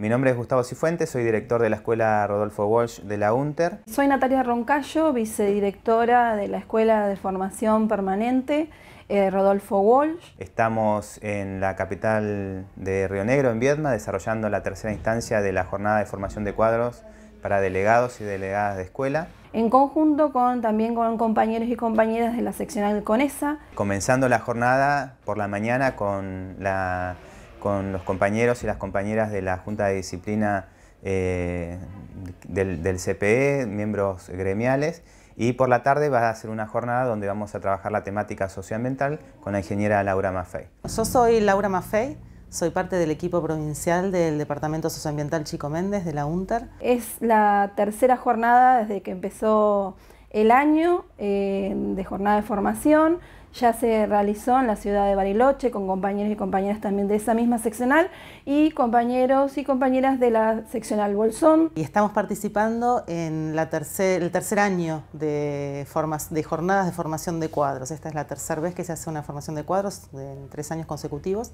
Mi nombre es Gustavo Cifuentes, soy director de la Escuela Rodolfo Walsh de la UNTER. Soy Natalia Roncayo, vicedirectora de la Escuela de Formación Permanente eh, Rodolfo Walsh. Estamos en la capital de Río Negro, en Viedma, desarrollando la tercera instancia de la jornada de formación de cuadros para delegados y delegadas de escuela. En conjunto con, también con compañeros y compañeras de la seccional CONESA. Comenzando la jornada por la mañana con la con los compañeros y las compañeras de la Junta de Disciplina eh, del, CPE, miembros gremiales, y por la tarde va a ser una jornada donde vamos a trabajar la temática socioambiental con la ingeniera Laura Maffei. Yo soy Laura Maffei, soy parte del equipo provincial del Departamento Socioambiental Chico Méndez de la UNTER. Es la tercera jornada desde que empezó el año eh, de jornada de formación ya se realizó en la ciudad de Bariloche con compañeros y compañeras también de esa misma seccional y compañeros y compañeras de la seccional Bolsón. Y estamos participando en la el tercer año de, formas, de jornadas de formación de cuadros. Esta es la tercera vez que se hace una formación de cuadros en tres años consecutivos.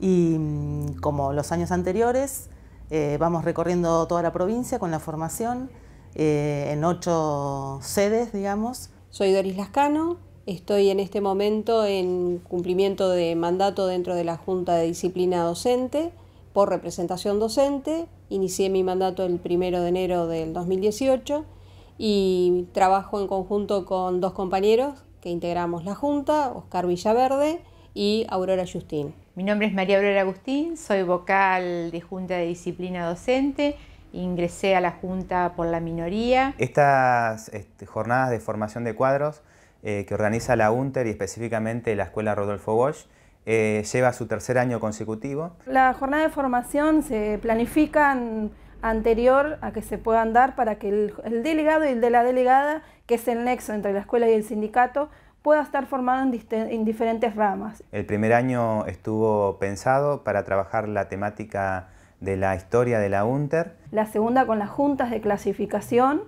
Y mm, como los años anteriores, eh, vamos recorriendo toda la provincia con la formación eh, en ocho sedes, digamos. Soy Doris Lascano, Estoy en este momento en cumplimiento de mandato dentro de la Junta de Disciplina Docente por representación docente. Inicié mi mandato el primero de enero del 2018 y trabajo en conjunto con dos compañeros que integramos la Junta, Oscar Villaverde y Aurora Justín. Mi nombre es María Aurora Agustín, soy vocal de Junta de Disciplina Docente ingresé a la Junta por la minoría. Estas este, jornadas de formación de cuadros eh, que organiza la UNTER y específicamente la Escuela Rodolfo Bosch. Eh, lleva su tercer año consecutivo. La jornada de formación se planifica anterior a que se puedan dar para que el, delegado y el de la delegada, que es el nexo entre la escuela y el sindicato, pueda estar formado en, diferentes ramas. El primer año estuvo pensado para trabajar la temática de la historia de la UNTER. La segunda con las juntas de clasificación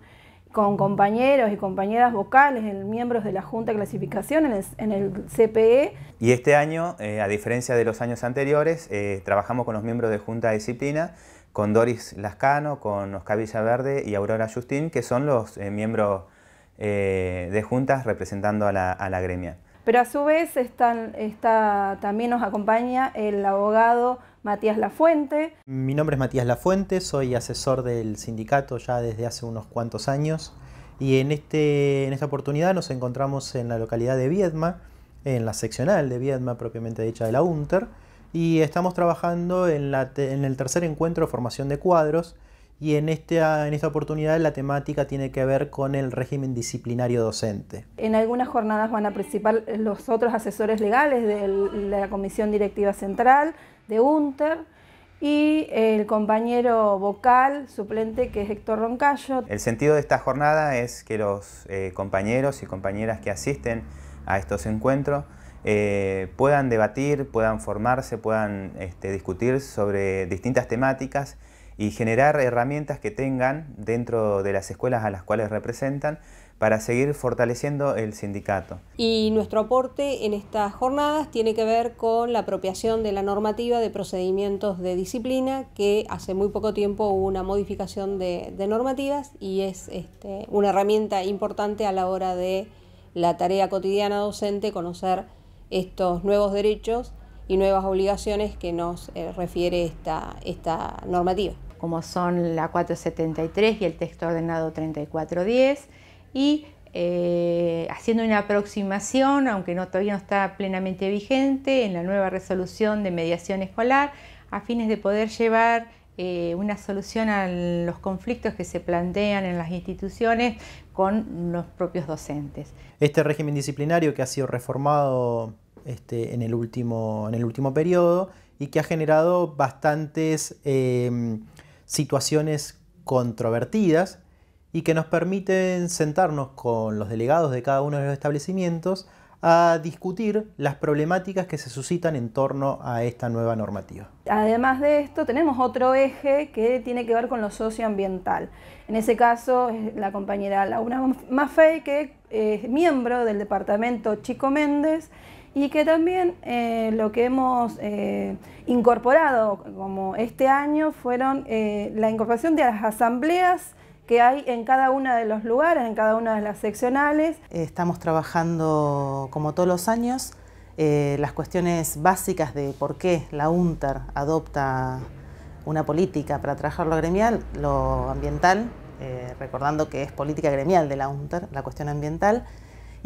con compañeros y compañeras vocales, miembros de la Junta de Clasificación en el, CPE. Y este año, eh, a diferencia de los años anteriores, eh, trabajamos con los miembros de Junta de Disciplina, con Doris Lascano, con Oscar Villaverde y Aurora Justín, que son los eh, miembros de juntas representando a la gremia. Pero a su vez está, también nos acompaña el abogado Matías Lafuente. Mi nombre es Matías Lafuente, soy asesor del sindicato ya desde hace unos cuantos años y en, este, en esta oportunidad nos encontramos en la localidad de Viedma, en la seccional de Viedma propiamente dicha de la UNTER, y estamos trabajando en, la en el tercer encuentro formación de cuadros, y en este, ah, esta, en oportunidad la temática tiene que ver con el régimen disciplinario docente. En algunas jornadas van a participar los otros asesores legales de la Comisión Directiva Central, de UNTER, y el compañero vocal suplente que es Héctor Roncayo. El sentido de esta jornada es que los eh, compañeros y compañeras que asisten a estos encuentros eh, puedan debatir, puedan formarse, puedan este, discutir sobre distintas temáticas y generar herramientas que tengan dentro de las escuelas a las cuales representan para seguir fortaleciendo el sindicato. Y nuestro aporte en estas jornadas tiene que ver con la apropiación de la normativa de procedimientos de disciplina, que hace muy poco tiempo hubo una modificación de, normativas y es este, una herramienta importante a la hora de la tarea cotidiana docente, conocer estos nuevos derechos y nuevas obligaciones que nos eh, refiere esta normativa como son la 473 y el texto ordenado 3410, y eh, haciendo una aproximación, aunque todavía no está plenamente vigente, en la nueva resolución de mediación escolar, a fines de poder llevar eh, una solución a los conflictos que se plantean en las instituciones con los propios docentes. Este régimen disciplinario que ha sido reformado este, en, el último, en el último periodo y que ha generado bastantes... Eh, situaciones controvertidas y que nos permiten sentarnos con los delegados de cada uno de los establecimientos a discutir las problemáticas que se suscitan en torno a esta nueva normativa. Además de esto, tenemos otro eje que tiene que ver con lo socioambiental. En ese caso, es la compañera Laura Maffei, que es miembro del departamento Chico Méndez y que también eh, lo que hemos eh, incorporado como este año fueron eh, la incorporación de las asambleas que hay en cada uno de los lugares, en cada una de las seccionales. Estamos trabajando, como todos los años, las cuestiones básicas de por qué la UNTAR adopta una política para trabajar lo gremial, lo ambiental, recordando que es política gremial de la UNTAR, la cuestión ambiental,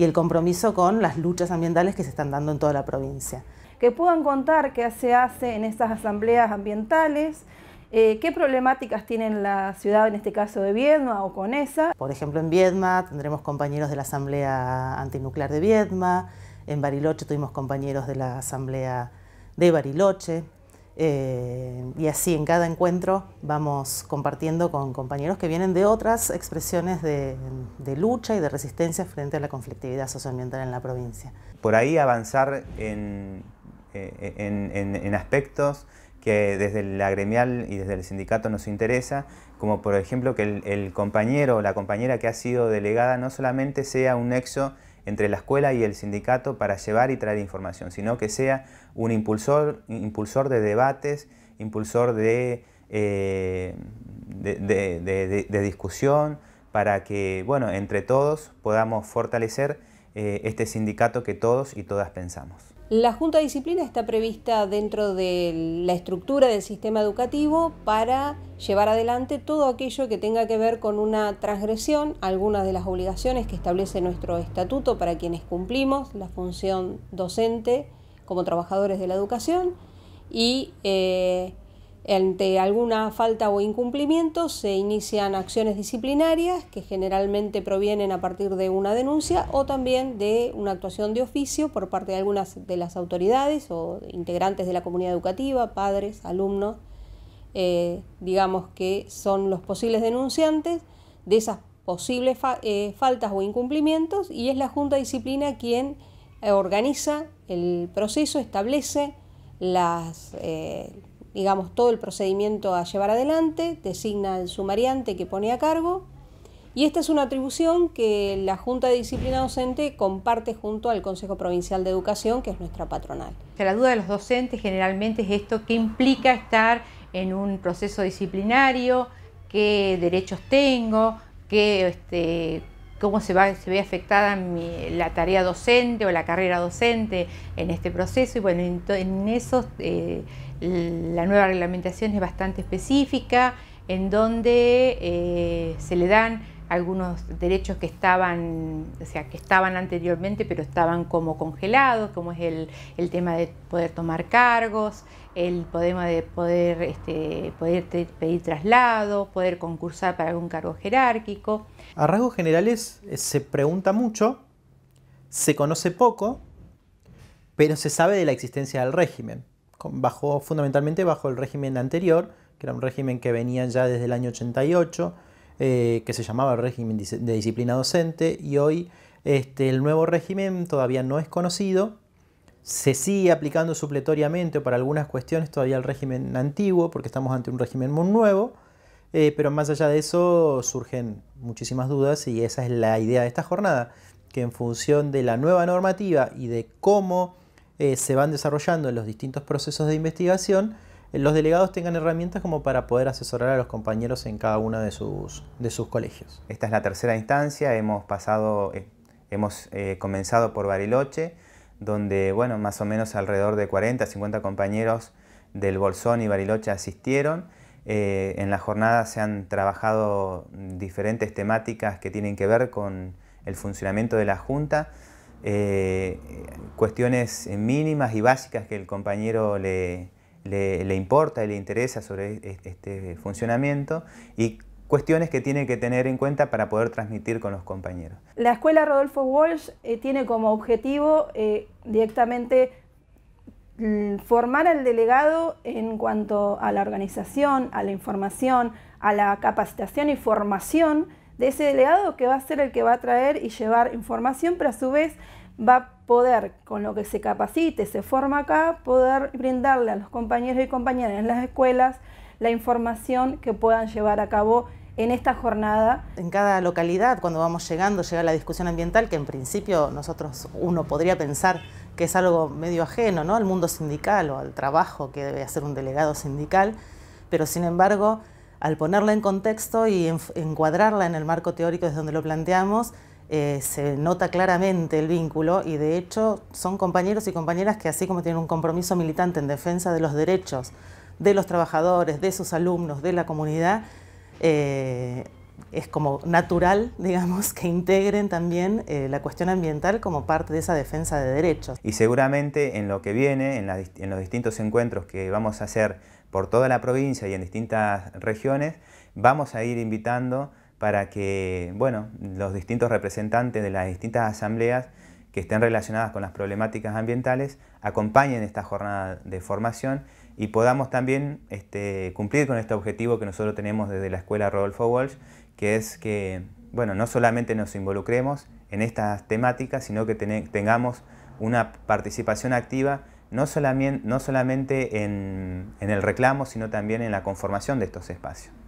y el compromiso con las luchas ambientales que se están dando en toda la provincia. Que puedan contar qué se hace en estas asambleas ambientales, eh, ¿Qué problemáticas tienen la ciudad, en este caso de Viedma o con esa. Por ejemplo, en Viedma tendremos compañeros de la Asamblea Antinuclear de Viedma, en Bariloche tuvimos compañeros de la Asamblea de Bariloche, eh, y así en cada encuentro vamos compartiendo con compañeros que vienen de otras expresiones de, lucha y de resistencia frente a la conflictividad socioambiental en la provincia. Por ahí avanzar eh, en, en, aspectos que desde la gremial y desde el sindicato nos interesa, como por ejemplo que el, el compañero o la compañera que ha sido delegada no solamente sea un nexo entre la escuela y el sindicato para llevar y traer información, sino que sea un impulsor, impulsor de debates, impulsor de, eh, de, discusión, para que, bueno, entre todos podamos fortalecer eh, este sindicato que todos y todas pensamos. La Junta de Disciplina está prevista dentro de la estructura del sistema educativo para llevar adelante todo aquello que tenga que ver con una transgresión, algunas de las obligaciones que establece nuestro estatuto para quienes cumplimos la función docente como trabajadores de la educación y eh, ante alguna falta o incumplimiento se inician acciones disciplinarias que generalmente provienen a partir de una denuncia o también de una actuación de oficio por parte de algunas de las autoridades o integrantes de la comunidad educativa, padres, alumnos, eh, digamos que son los posibles denunciantes de esas posibles eh, faltas o incumplimientos y es la Junta Disciplina quien eh, organiza el proceso, establece las digamos, todo el procedimiento a llevar adelante, designa el sumariante que pone a cargo y esta es una atribución que la Junta de Disciplina Docente comparte junto al Consejo Provincial de Educación, que es nuestra patronal. La duda de los docentes generalmente es esto, ¿qué implica estar en un proceso disciplinario? ¿Qué derechos tengo? ¿Qué, este, ¿Cómo se, se ve afectada la tarea docente o la carrera docente en este proceso? Y bueno, en, esos... Eh, la nueva reglamentación es bastante específica, en donde eh, se le dan algunos derechos que estaban, o sea, que estaban anteriormente, pero estaban como congelados, como es el, tema de poder tomar cargos, el tema de poder, este, poder pedir traslado, poder concursar para algún cargo jerárquico. A rasgos generales eh, se pregunta mucho, se conoce poco, pero se sabe de la existencia del régimen bajo, fundamentalmente bajo el régimen anterior, que era un régimen que venía ya desde el año 88, eh, que se llamaba el régimen de disciplina docente, y hoy este, el nuevo régimen todavía no es conocido, se sigue aplicando supletoriamente para algunas cuestiones todavía el régimen antiguo, porque estamos ante un régimen muy nuevo, eh, pero más allá de eso surgen muchísimas dudas y esa es la idea de esta jornada, que en función de la nueva normativa y de cómo eh, se van desarrollando en los distintos procesos de investigación, eh, los delegados tengan herramientas como para poder asesorar a los compañeros en cada uno de sus, de sus colegios. Esta es la tercera instancia, hemos, pasado, eh, hemos comenzado por Bariloche, donde más o menos alrededor de 40, 50 compañeros del Bolsón y Bariloche asistieron. en la jornada se han trabajado diferentes temáticas que tienen que ver con el funcionamiento de la Junta, eh, cuestiones mínimas y básicas que el compañero le, importa y le interesa sobre e, e, este funcionamiento y cuestiones que tiene que tener en cuenta para poder transmitir con los compañeros. La escuela Rodolfo Walsh eh, tiene como objetivo eh, directamente mm, formar al delegado en cuanto a la organización, a la información, a la capacitación y formación de ese delegado que va a ser el que va a traer y llevar información, pero a su vez va a poder, con lo que se capacite, se forma acá, poder brindarle a los compañeros y compañeras en las escuelas la información que puedan llevar a cabo en esta jornada. En cada localidad, cuando vamos llegando, llega la discusión ambiental, que en principio nosotros uno podría pensar que es algo medio ajeno ¿no? al mundo sindical o al trabajo que debe hacer un delegado sindical, pero sin embargo al ponerla en contexto y encuadrarla en el marco teórico desde donde lo planteamos, eh, se nota claramente el vínculo y de hecho son compañeros y compañeras que así como tienen un compromiso militante en defensa de los derechos de los trabajadores, de sus alumnos, de la comunidad, eh, es como natural, digamos, que integren también eh, la cuestión ambiental como parte de esa defensa de derechos. Y seguramente en lo que viene, en los distintos encuentros que vamos a hacer por toda la provincia y en distintas regiones, vamos a ir invitando para que bueno, los distintos representantes de las distintas asambleas que estén relacionadas con las problemáticas ambientales acompañen esta jornada de formación y podamos también este, cumplir con este objetivo que nosotros tenemos desde la Escuela Rodolfo Walsh, que es que bueno, no solamente nos involucremos en estas temáticas, sino que tengamos una participación activa no solamente, en el reclamo, sino también en la conformación de estos espacios.